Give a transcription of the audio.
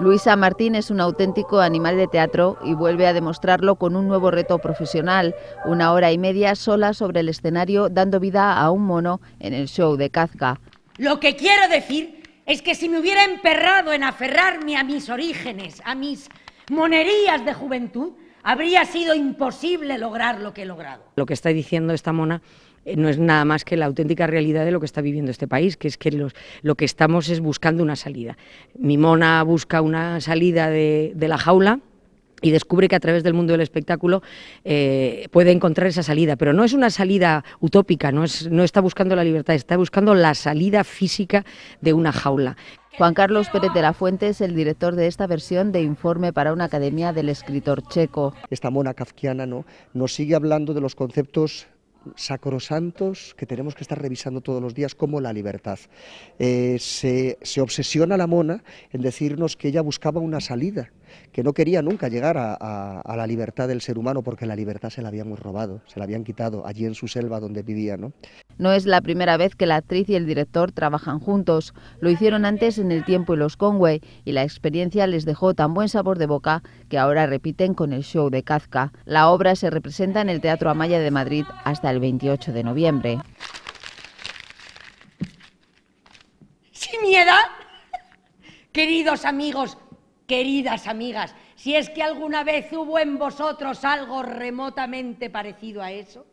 Luisa Martín es un auténtico animal de teatro y vuelve a demostrarlo con un nuevo reto profesional, una hora y media sola sobre el escenario dando vida a un mono en el show de Kazka. Lo que quiero decir es que si me hubiera emperrado en aferrarme a mis orígenes, a mis monerías de juventud, habría sido imposible lograr lo que he logrado. Lo que está diciendo esta mona eh, no es nada más que la auténtica realidad de lo que está viviendo este país, que es que los, lo que estamos es buscando una salida. Mi mona busca una salida de, de la jaula, y descubre que a través del mundo del espectáculo eh, puede encontrar esa salida, pero no es una salida utópica, no, está buscando la libertad, está buscando la salida física de una jaula. Juan Carlos Pérez de la Fuente es el director de esta versión de Informe para una Academia del Escritor Checo. Esta mona kafkiana ¿no? nos sigue hablando de los conceptos sacrosantos que tenemos que estar revisando todos los días, como la libertad. Eh, se, obsesiona la mona en decirnos que ella buscaba una salida, que no quería nunca llegar a, la libertad del ser humano, porque la libertad se la habíamos robado, se la habían quitado allí en su selva donde vivía. ¿no? No es la primera vez que la actriz y el director trabajan juntos. Lo hicieron antes en El Tiempo y los Conway y la experiencia les dejó tan buen sabor de boca que ahora repiten con el show de Kazka. La obra se representa en el Teatro Amaya de Madrid hasta el 28 de noviembre. ¿Sin miedo? Queridos amigos, queridas amigas, si es que alguna vez hubo en vosotros algo remotamente parecido a eso.